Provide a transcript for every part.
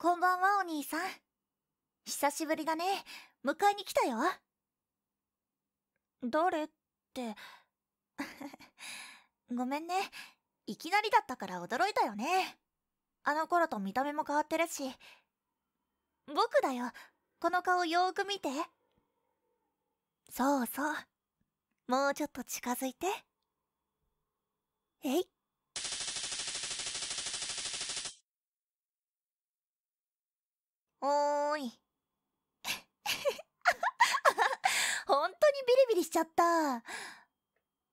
こんばんはお兄さん久しぶりだね迎えに来たよ誰って ごめんねいきなりだったから驚いたよねあの頃と見た目も変わってるし僕だよこの顔よーく見てそうそうもうちょっと近づいてえいおーい。本当にビリビリしちゃった。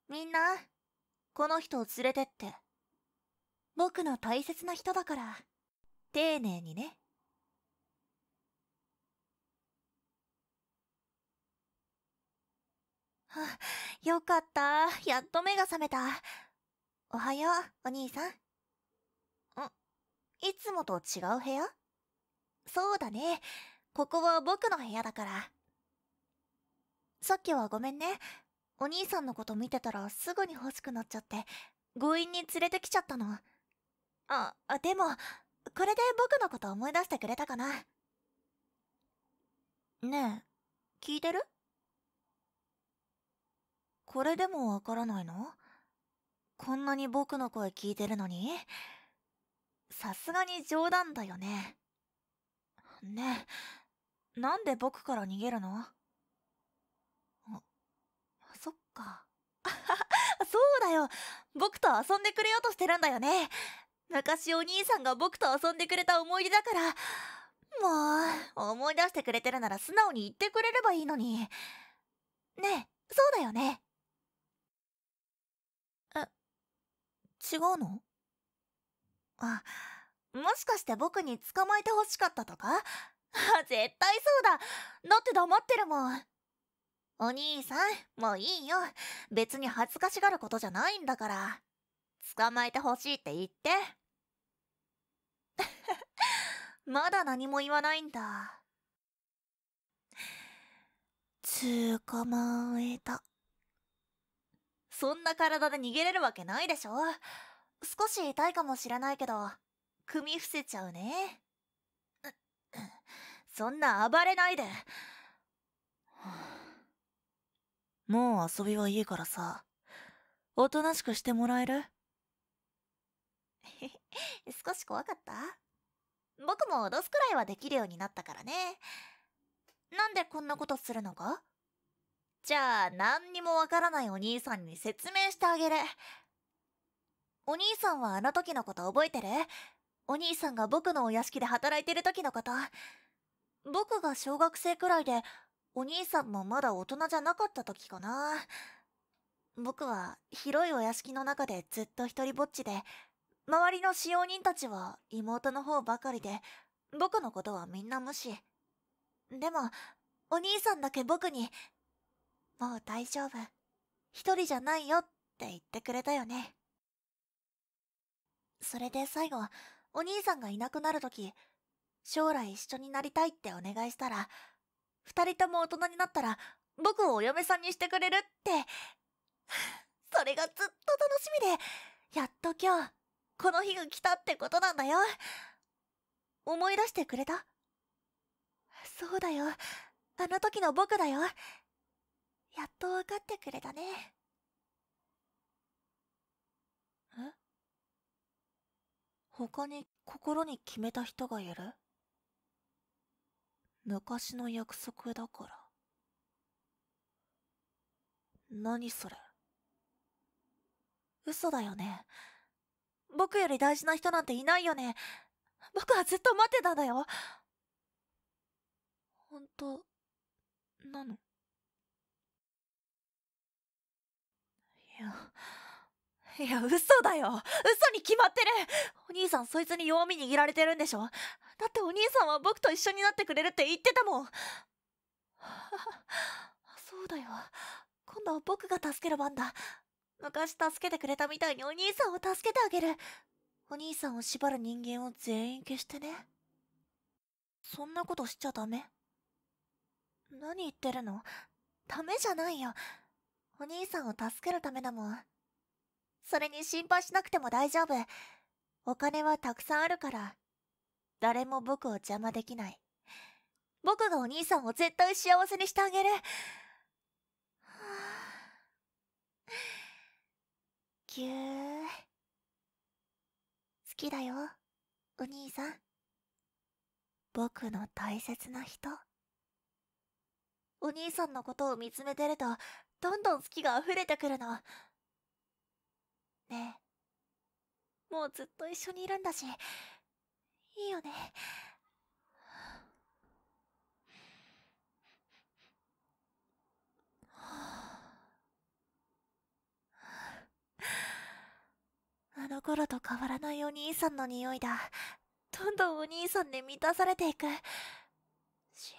みんな、この人を連れてって。僕の大切な人だから、丁寧にね。はあ、よかった。やっと目が覚めた。おはよう、お兄さん。んいつもと違う部屋そうだね。ここは僕の部屋だから。さっきはごめんね。お兄さんのこと見てたらすぐに欲しくなっちゃって、強引に連れてきちゃったの。あ、でも、これで僕のこと思い出してくれたかな。ねえ、聞いてるこれでもわからないのこんなに僕の声聞いてるのにさすがに冗談だよね。ねえ、なんで僕から逃げるのあ、そっか。そうだよ僕と遊んでくれようとしてるんだよね昔お兄さんが僕と遊んでくれた思い出だから、もう、思い出してくれてるなら素直に言ってくれればいいのに。ねえ、そうだよね。え、違うのあ、もしかして僕に捕まえてほしかったとか 絶対そうだだって黙ってるもんお兄さんもういいよ別に恥ずかしがることじゃないんだから捕まえてほしいって言って まだ何も言わないんだ捕まえたそんな体で逃げれるわけないでしょ少し痛いかもしれないけど組み伏せちゃうね。そんな暴れないで。もう遊びはいいからさ、おとなしくしてもらえる 少し怖かった僕も脅すくらいはできるようになったからね。なんでこんなことするのかじゃあ、何にもわからないお兄さんに説明してあげる。お兄さんはあの時のこと覚えてるお兄さんが僕のお屋敷で働いてる時のこと。僕が小学生くらいで、お兄さんもまだ大人じゃなかった時かな。僕は広いお屋敷の中でずっと一人ぼっちで、周りの使用人たちは妹の方ばかりで、僕のことはみんな無視。でも、お兄さんだけ僕に、もう大丈夫。一人じゃないよって言ってくれたよね。それで最後、お兄さんがいなくなるとき、将来一緒になりたいってお願いしたら、二人とも大人になったら、僕をお嫁さんにしてくれるって、それがずっと楽しみで、やっと今日、この日が来たってことなんだよ。思い出してくれたそうだよ。あの時の僕だよ。やっと分かってくれたね。他に心に決めた人がいる昔の約束だから。何それ嘘だよね。僕より大事な人なんていないよね。僕はずっと待ってたんだよ。本当、なのいや。いや、嘘だよ。嘘に決まってる。お兄さん、そいつに弱み握られてるんでしょだってお兄さんは僕と一緒になってくれるって言ってたもん。そうだよ。今度は僕が助ける番だ。昔助けてくれたみたいにお兄さんを助けてあげる。お兄さんを縛る人間を全員消してね。そんなことしちゃダメ。何言ってるのダメじゃないよ。お兄さんを助けるためだもん。それに心配しなくても大丈夫。お金はたくさんあるから、誰も僕を邪魔できない。僕がお兄さんを絶対幸せにしてあげる。はあ、ぎゅー。好きだよ、お兄さん。僕の大切な人。お兄さんのことを見つめてると、どんどん好きが溢れてくるの。ねえ。もうずっと一緒にいるんだし、いいよね。あの頃と変わらないお兄さんの匂いだ。どんどんお兄さんで満たされていく。幸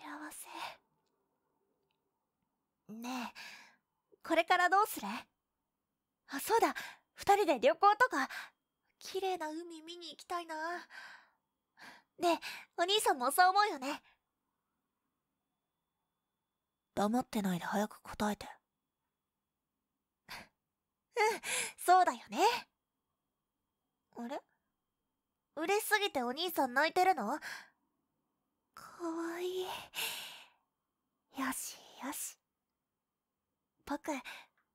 せ。ねえ、これからどうするあ、そうだ2人で旅行とか、綺麗な海見に行きたいな。ねお兄さんもそう思うよね。黙ってないで早く答えて。うん、そうだよね。あれ嬉しすぎてお兄さん泣いてるのかわいい。よしよし。僕、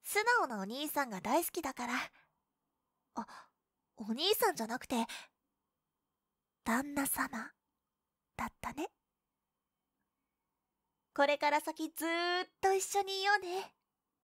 素直なお兄さんが大好きだから。あ、お兄さんじゃなくて、旦那様だったね。これから先ずーっと一緒にいようね。